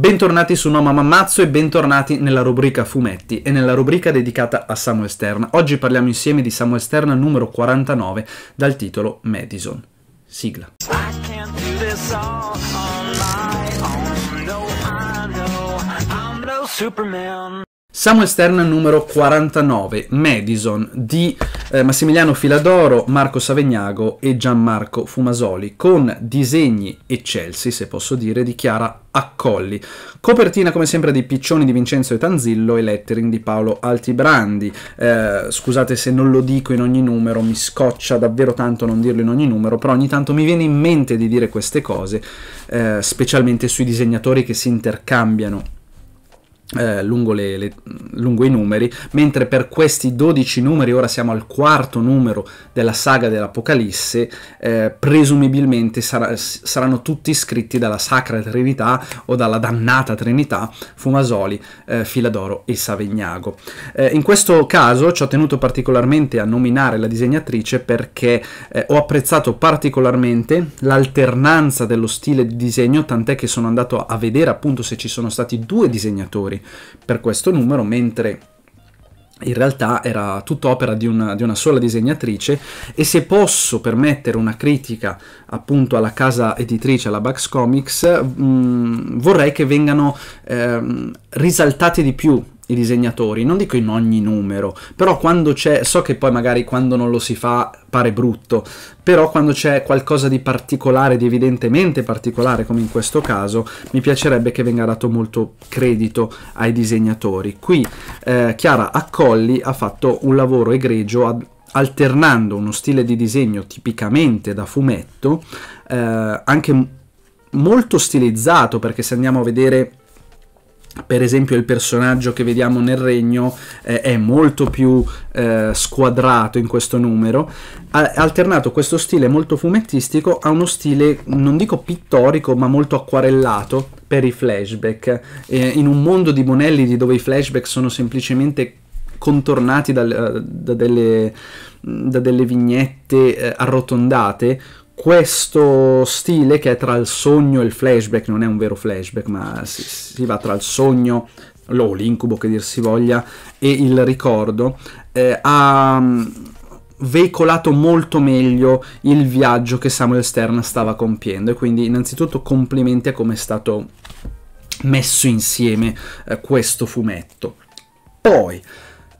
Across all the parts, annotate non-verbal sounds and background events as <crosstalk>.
Bentornati su No Mamma Mazzo e bentornati nella rubrica fumetti e nella rubrica dedicata a Samuel Stern. Oggi parliamo insieme di Samuel Stern numero 49 dal titolo Madison. Sigla. Superman. Samuel Stern numero 49, Madison, di eh, Massimiliano Filadoro, Marco Savegnago e Gianmarco Fumasoli, con disegni eccelsi, se posso dire, di Chiara Accolli. Copertina come sempre di Piccioni di Vincenzo e Tanzillo e lettering di Paolo Altibrandi. Eh, scusate se non lo dico in ogni numero, mi scoccia davvero tanto non dirlo in ogni numero, però ogni tanto mi viene in mente di dire queste cose, eh, specialmente sui disegnatori che si intercambiano eh, lungo, le, le, lungo, i numeri, mentre per questi 12 numeri, ora siamo al quarto numero della saga dell'Apocalisse, eh, presumibilmente sarà, saranno tutti scritti dalla Sacra Trinità o dalla dannata Trinità Fumasoli, eh, Filadoro e Savignago. Eh, in questo caso ci ho tenuto particolarmente a nominare la disegnatrice perché eh, ho apprezzato particolarmente l'alternanza dello stile di disegno, tant'è che sono andato a vedere appunto se ci sono stati due disegnatori per questo numero, mentre in realtà era tutta opera di una, di una, sola disegnatrice e se posso permettere una critica appunto alla casa editrice, alla Bugs Comics, mh, mm, vorrei che vengano eh, risaltati di più i disegnatori, non dico in ogni numero, però quando c'è, so che poi magari quando non lo si fa pare brutto, però quando c'è qualcosa di particolare, di evidentemente particolare come in questo caso, mi piacerebbe che venga dato molto credito ai disegnatori. Qui eh, Chiara Accolli ha fatto un lavoro egregio ad alternando uno stile di disegno tipicamente da fumetto, eh, anche molto stilizzato, perché se andiamo a vedere per esempio il personaggio che vediamo nel regno eh, è molto più eh, squadrato in questo numero ha alternato questo stile molto fumettistico a uno stile non dico pittorico ma molto acquarellato per i flashback eh, in un mondo di Bonelli dove i flashback sono semplicemente contornati dal, eh, da, delle, da, delle, vignette eh, arrotondate questo stile che è tra il sogno e il flashback, non è un vero flashback, ma si, si va tra il sogno, l'o, l'incubo che dir si voglia, e il ricordo, eh, ha mm, veicolato molto meglio il viaggio che Samuel Stern stava compiendo e quindi innanzitutto complimenti a come è stato messo insieme eh, questo fumetto. Poi,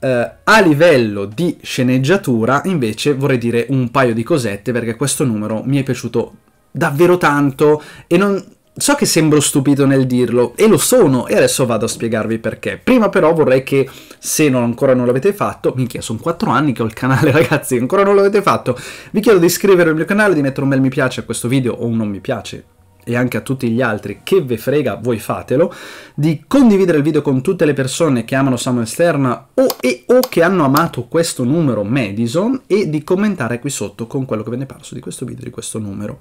Uh, a livello di sceneggiatura invece vorrei dire un paio di cosette perché questo numero mi è piaciuto davvero tanto e non so che sembro stupito nel dirlo e lo sono e adesso vado a spiegarvi perché. Prima però vorrei che se non, ancora non l'avete fatto, minchia sono 4 anni che ho il canale <laughs> ragazzi, ancora non l'avete fatto, vi chiedo di iscrivervi al mio canale, di mettere un bel mi piace a questo video o un non mi piace e anche a tutti gli altri, che ve frega, voi fatelo, di condividere il video con tutte le persone che amano Samuel Stern o, e, o che hanno amato questo numero Madison e di commentare qui sotto con quello che ve ne parso di questo video, di questo numero.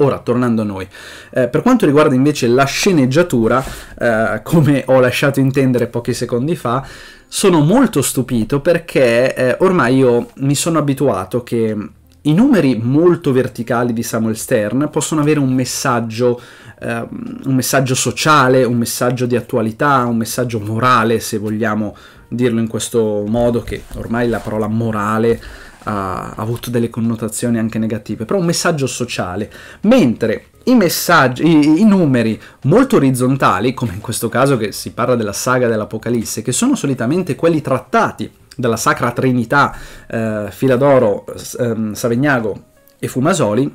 Ora, tornando a noi, eh, per quanto riguarda invece la sceneggiatura, eh, come ho lasciato intendere pochi secondi fa, sono molto stupito perché eh, ormai io mi sono abituato che i numeri molto verticali di Samuel Stern possono avere un messaggio, eh, un messaggio sociale, un messaggio di attualità, un messaggio morale, se vogliamo dirlo in questo modo, che ormai la parola morale ha avuto delle connotazioni anche negative, però un messaggio sociale, mentre i messaggi, i, i, numeri molto orizzontali, come in questo caso che si parla della saga dell'Apocalisse, che sono solitamente quelli trattati dalla Sacra Trinità eh, Filadoro, eh, Savegnago e Fumasoli,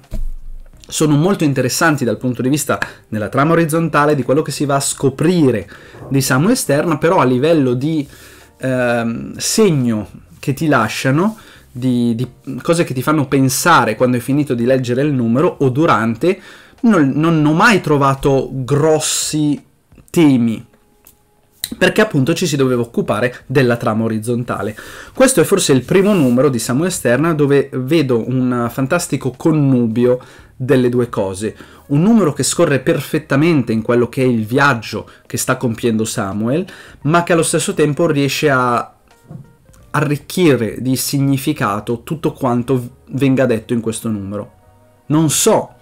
sono molto interessanti dal punto di vista della trama orizzontale, di quello che si va a scoprire di Samuel Stern, però a livello di eh, segno che ti lasciano, di, di, cose che ti fanno pensare quando hai finito di leggere il numero o durante, non, non ho mai trovato grossi temi perché appunto ci si doveva occupare della trama orizzontale. Questo è forse il primo numero di Samuel Stern dove vedo un fantastico connubio delle due cose. Un numero che scorre perfettamente in quello che è il viaggio che sta compiendo Samuel, ma che allo stesso tempo riesce a arricchire di significato tutto quanto venga detto in questo numero. Non so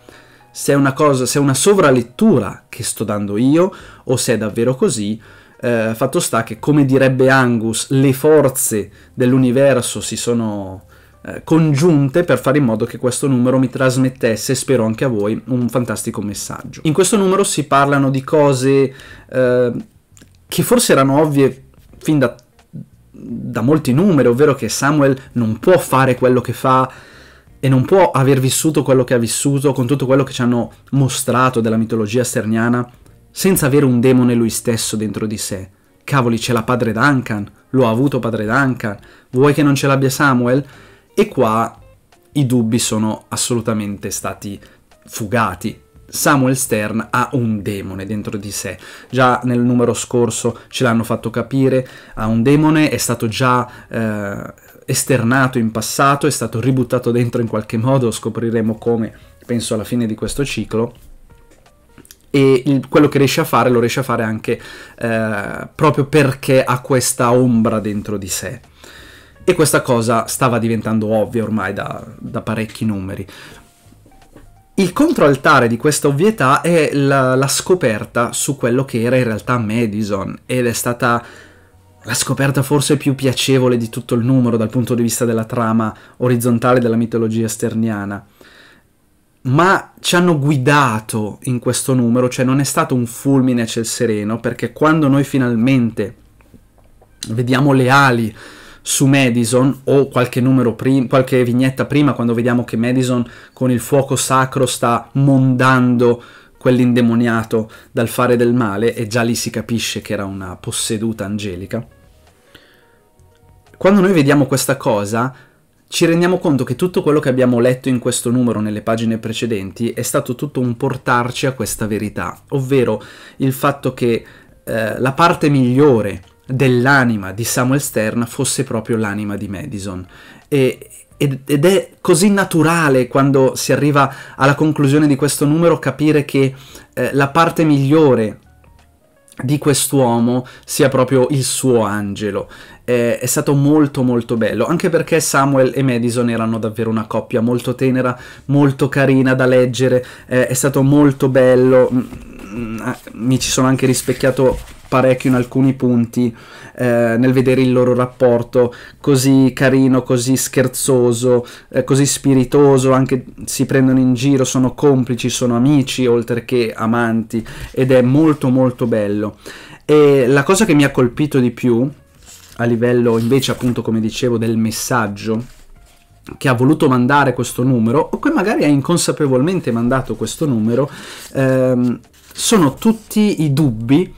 se è una cosa, se è una sovralettura che sto dando io o se è davvero così, eh, fatto sta che, come direbbe Angus, le forze dell'universo si sono eh, congiunte per fare in modo che questo numero mi trasmettesse, spero anche a voi, un fantastico messaggio. In questo numero si parlano di cose eh, che forse erano ovvie fin da, da molti numeri, ovvero che Samuel non può fare quello che fa, e non può aver vissuto quello che ha vissuto con tutto quello che ci hanno mostrato della mitologia sterniana senza avere un demone lui stesso dentro di sé. Cavoli, ce l'ha padre Duncan, lo ha avuto padre Duncan, vuoi che non ce l'abbia Samuel? E qua i dubbi sono assolutamente stati fugati. Samuel Stern ha un demone dentro di sé. Già nel numero scorso ce l'hanno fatto capire, ha un demone, è stato già eh, esternato in passato, è stato ributtato dentro in qualche modo, scopriremo come, penso alla fine di questo ciclo e il, quello che riesce a fare lo riesce a fare anche eh, proprio perché ha questa ombra dentro di sé. E questa cosa stava diventando ovvia ormai da, da parecchi numeri. Il controaltare di questa ovvietà è la, la scoperta su quello che era in realtà Madison ed è stata la scoperta forse più piacevole di tutto il numero dal punto di vista della trama orizzontale della mitologia esterniana ma ci hanno guidato in questo numero, cioè non è stato un fulmine a ciel sereno, perché quando noi finalmente vediamo le ali su Madison o qualche numero prima, qualche vignetta prima quando vediamo che Madison con il fuoco sacro sta mondando quell'indemoniato dal fare del male e già lì si capisce che era una posseduta angelica. Quando noi vediamo questa cosa, ci rendiamo conto che tutto quello che abbiamo letto in questo numero nelle pagine precedenti è stato tutto un portarci a questa verità, ovvero il fatto che eh, la parte migliore dell'anima di Samuel Stern fosse proprio l'anima di Madison. E, ed, ed è così naturale quando si arriva alla conclusione di questo numero capire che eh, la parte migliore di quest'uomo sia proprio il suo angelo. Eh, è stato molto molto bello, anche perché Samuel e Madison erano davvero una coppia molto tenera, molto carina da leggere, eh, è stato molto bello, mm, mm, ah, mi ci sono anche rispecchiato parecchio in alcuni punti eh, nel vedere il loro rapporto così carino, così scherzoso, eh, così spiritoso, anche si prendono in giro, sono complici, sono amici oltre che amanti ed è molto molto bello. E la cosa che mi ha colpito di più a livello invece appunto come dicevo del messaggio che ha voluto mandare questo numero o che magari ha inconsapevolmente mandato questo numero ehm, sono tutti i dubbi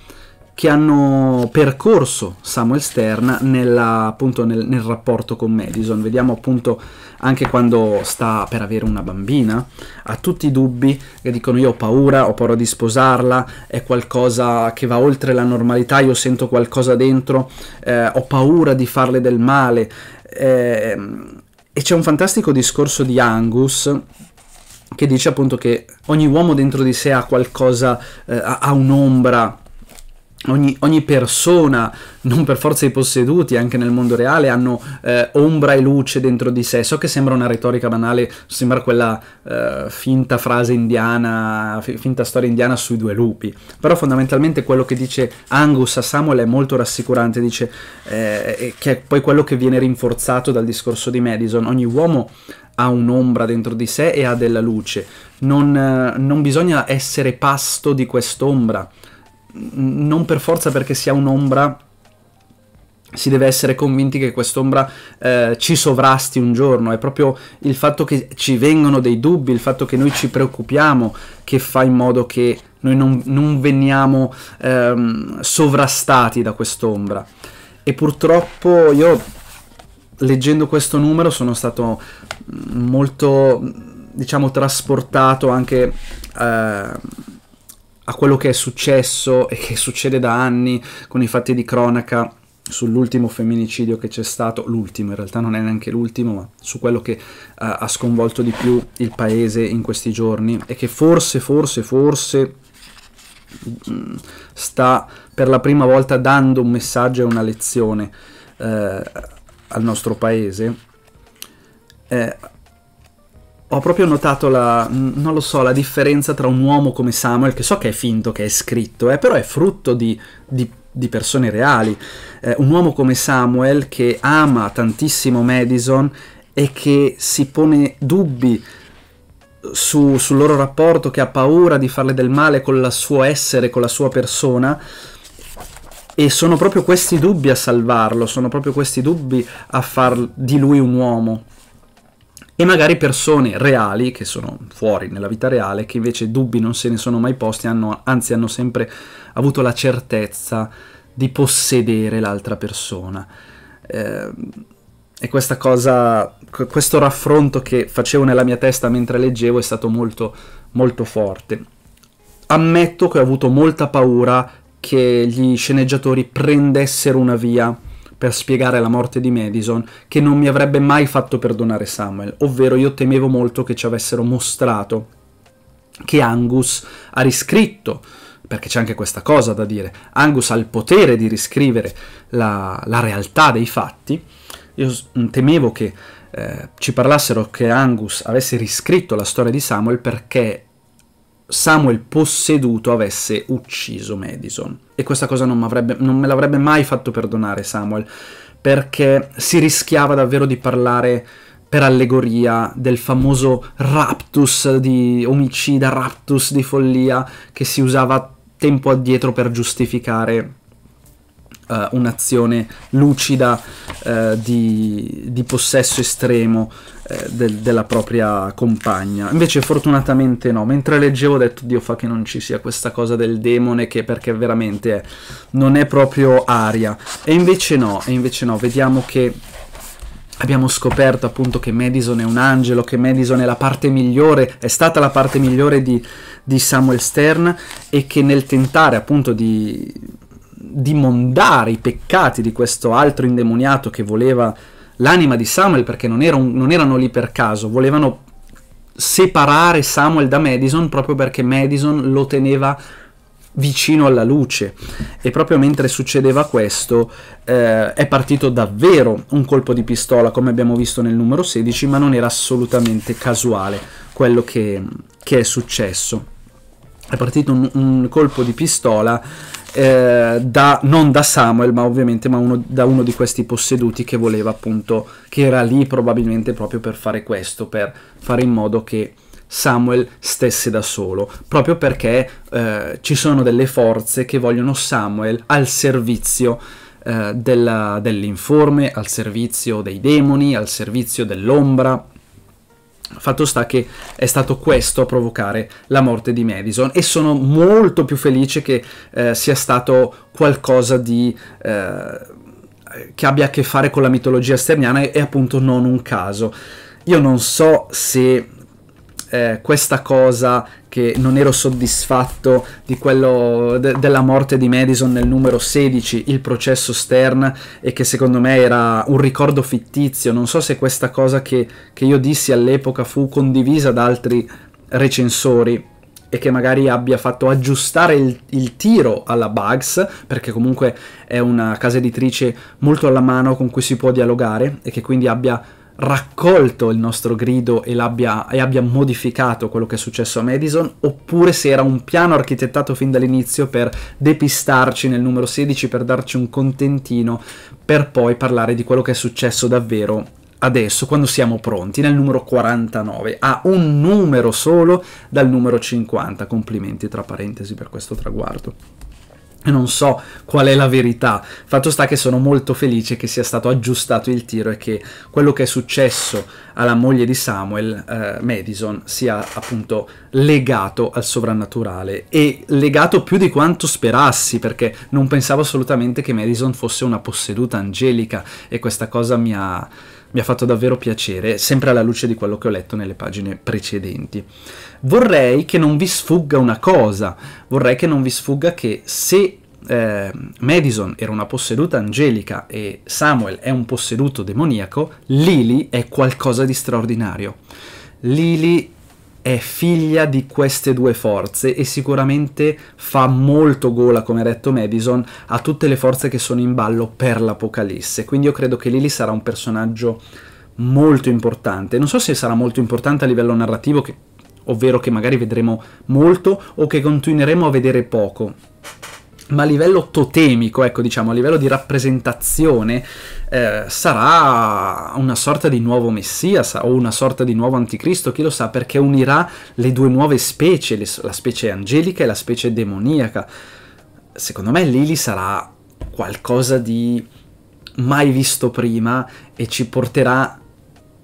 che hanno percorso Samuel Stern nella, appunto, nel, nel, rapporto con Madison. Vediamo appunto anche quando sta per avere una bambina, ha tutti i dubbi che dicono io ho paura, ho paura di sposarla, è qualcosa che va oltre la normalità, io sento qualcosa dentro, eh, ho paura di farle del male. Eh, e c'è un fantastico discorso di Angus che dice appunto che ogni uomo dentro di sé ha qualcosa, eh, ha un'ombra Ogni, ogni, persona, non per forza i posseduti, anche nel mondo reale, hanno eh, ombra e luce dentro di sé. So che sembra una retorica banale, sembra quella eh, finta frase indiana, finta storia indiana sui due lupi, però fondamentalmente quello che dice Angus a Samuel è molto rassicurante, dice eh, che è poi quello che viene rinforzato dal discorso di Madison. Ogni uomo ha un'ombra dentro di sé e ha della luce. non, eh, non bisogna essere pasto di quest'ombra non per forza perché sia un'ombra si deve essere convinti che quest'ombra eh, ci sovrasti un giorno, è proprio il fatto che ci vengono dei dubbi, il fatto che noi ci preoccupiamo che fa in modo che noi non, non veniamo ehm, sovrastati da quest'ombra. E purtroppo io leggendo questo numero sono stato mm, molto, diciamo, trasportato anche... Eh, a quello che è successo e che succede da anni con i fatti di cronaca sull'ultimo femminicidio che c'è stato, l'ultimo in realtà non è neanche l'ultimo, ma su quello che uh, ha sconvolto di più il paese in questi giorni e che forse, forse, forse mh, mm, sta per la prima volta dando un messaggio e una lezione uh, al nostro paese. Eh, ho proprio notato la, non lo so, la differenza tra un uomo come Samuel, che so che è finto, che è scritto, eh, però è frutto di, di, di persone reali. Eh, un uomo come Samuel che ama tantissimo Madison e che si pone dubbi su, sul loro rapporto, che ha paura di farle del male con il suo essere, con la sua persona. E sono proprio questi dubbi a salvarlo, sono proprio questi dubbi a far di lui un uomo e magari persone reali, che sono fuori nella vita reale, che invece dubbi non se ne sono mai posti, hanno, anzi hanno sempre avuto la certezza di possedere l'altra persona. Ehm, e questa cosa, questo raffronto che facevo nella mia testa mentre leggevo è stato molto, molto forte. Ammetto che ho avuto molta paura che gli sceneggiatori prendessero una via per spiegare la morte di Madison che non mi avrebbe mai fatto perdonare Samuel, ovvero io temevo molto che ci avessero mostrato che Angus ha riscritto, perché c'è anche questa cosa da dire, Angus ha il potere di riscrivere la, la realtà dei fatti, io temevo che eh, ci parlassero che Angus avesse riscritto la storia di Samuel perché Samuel posseduto avesse ucciso Madison. E questa cosa non, non me l'avrebbe mai fatto perdonare Samuel, perché si rischiava davvero di parlare per allegoria del famoso raptus di omicida, raptus di follia che si usava tempo addietro per giustificare uh, un'azione lucida uh, di, di possesso estremo eh, della propria compagna. Invece fortunatamente no, mentre leggevo ho detto Dio fa che non ci sia questa cosa del demone che perché veramente è, non è proprio aria. E invece no, e invece no, vediamo che Abbiamo scoperto appunto che Madison è un angelo, che Madison è la parte migliore, è stata la parte migliore di, di Samuel Stern e che nel tentare appunto di mondare i peccati di questo altro indemoniato che voleva l'anima di Samuel perché non, era un, non erano lì per caso, volevano separare Samuel da Madison proprio perché Madison lo teneva vicino alla luce e proprio mentre succedeva questo eh, è partito davvero un colpo di pistola come abbiamo visto nel numero 16 ma non era assolutamente casuale quello che, che è successo è partito un, un colpo di pistola eh, da, non da Samuel ma ovviamente ma uno, da uno di questi posseduti che voleva appunto che era lì probabilmente proprio per fare questo per fare in modo che Samuel stesse da solo, proprio perché eh, ci sono delle forze che vogliono Samuel al servizio eh, dell'informe, al servizio dei demoni, al servizio dell'ombra, Fatto sta che è stato questo a provocare la morte di Madison e sono molto più felice che eh, sia stato qualcosa di... Eh, che abbia a che fare con la mitologia sterniana e appunto non un caso. Io non so se eh, questa cosa che non ero soddisfatto di quello de della morte di Madison nel numero 16, il processo Stern, e che secondo me era un ricordo fittizio. Non so se questa cosa che, che io dissi all'epoca fu condivisa da altri recensori e che magari abbia fatto aggiustare il, il, tiro alla Bugs, perché comunque è una casa editrice molto alla mano con cui si può dialogare e che quindi abbia raccolto il nostro grido e, e, abbia modificato quello che è successo a Madison, oppure se era un piano architettato fin dall'inizio per depistarci nel numero 16, per darci un contentino, per poi parlare di quello che è successo davvero adesso, quando siamo pronti, nel numero 49, a un numero solo dal numero 50. Complimenti, tra parentesi, per questo traguardo non so qual è la verità. Fatto sta che sono molto felice che sia stato aggiustato il tiro e che quello che è successo alla moglie di Samuel, eh, Madison, sia appunto legato al sovrannaturale e legato più di quanto sperassi perché non pensavo assolutamente che Madison fosse una posseduta angelica e questa cosa mi ha, mi ha fatto davvero piacere, sempre alla luce di quello che ho letto nelle pagine precedenti. Vorrei che non vi sfugga una cosa, vorrei che non vi sfugga che se eh, Madison era una posseduta angelica e Samuel è un posseduto demoniaco, Lily è qualcosa di straordinario. Lily è figlia di queste due forze e sicuramente fa molto gola, come ha detto Madison, a tutte le forze che sono in ballo per l'Apocalisse. Quindi io credo che Lily sarà un personaggio molto importante. Non so se sarà molto importante a livello narrativo, che, ovvero che magari vedremo molto o che continueremo a vedere poco ma a livello totemico, ecco diciamo, a livello di rappresentazione, eh, sarà una sorta di nuovo messia o una sorta di nuovo anticristo, chi lo sa, perché unirà le due nuove specie, le, la specie angelica e la specie demoniaca. Secondo me Lili sarà qualcosa di mai visto prima e ci porterà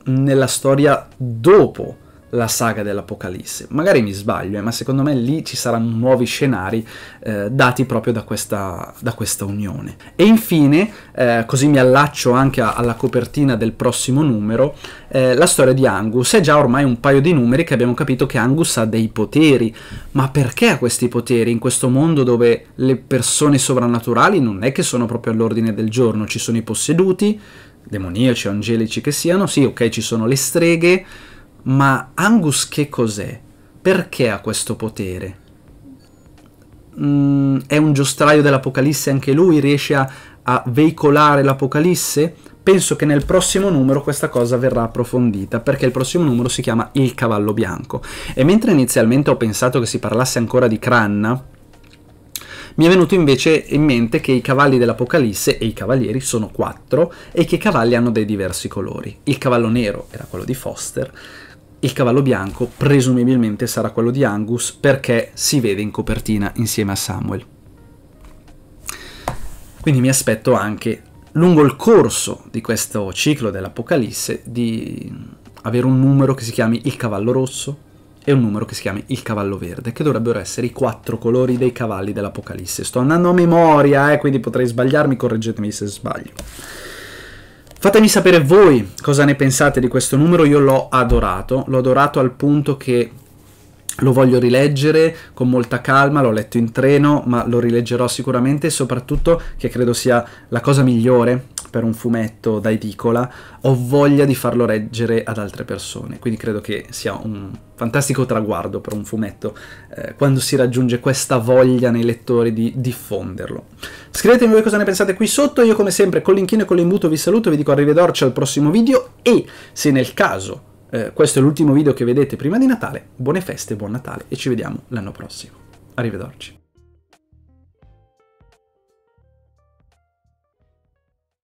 nella storia dopo la saga dell'Apocalisse. Magari mi sbaglio, eh, ma secondo me lì ci saranno nuovi scenari eh, dati proprio da questa, da questa, unione. E infine, eh, così mi allaccio anche a, alla copertina del prossimo numero, eh, la storia di Angus. È già ormai un paio di numeri che abbiamo capito che Angus ha dei poteri, ma perché ha questi poteri in questo mondo dove le persone sovrannaturali non è che sono proprio all'ordine del giorno, ci sono i posseduti, demoniaci, o angelici che siano, sì ok ci sono le streghe, ma Angus che cos'è? Perché ha questo potere? Mm, è un giostraio dell'Apocalisse anche lui? Riesce a, a veicolare l'Apocalisse? Penso che nel prossimo numero questa cosa verrà approfondita, perché il prossimo numero si chiama Il Cavallo Bianco. E mentre inizialmente ho pensato che si parlasse ancora di Cranna, mi è venuto invece in mente che i cavalli dell'Apocalisse e i cavalieri sono quattro e che i cavalli hanno dei diversi colori. Il cavallo nero era quello di Foster, il cavallo bianco presumibilmente sarà quello di Angus perché si vede in copertina insieme a Samuel. Quindi mi aspetto anche lungo il corso di questo ciclo dell'Apocalisse di avere un numero che si chiami il cavallo rosso e un numero che si chiami il cavallo verde, che dovrebbero essere i quattro colori dei cavalli dell'Apocalisse. Sto andando a memoria, eh, quindi potrei sbagliarmi, correggetemi se sbaglio. Fatemi sapere voi cosa ne pensate di questo numero, io l'ho adorato, l'ho adorato al punto che lo voglio rileggere con molta calma, l'ho letto in treno, ma lo rileggerò sicuramente e soprattutto che credo sia la cosa migliore per un fumetto da edicola, ho voglia di farlo reggere ad altre persone. Quindi credo che sia un fantastico traguardo per un fumetto eh, quando si raggiunge questa voglia nei lettori di diffonderlo. Scrivetemi voi cosa ne pensate qui sotto, io come sempre con l'inchino e con l'imbuto vi saluto, vi dico arrivederci al prossimo video e se nel caso eh, questo è l'ultimo video che vedete prima di Natale, buone feste, buon Natale e ci vediamo l'anno prossimo. Arrivederci.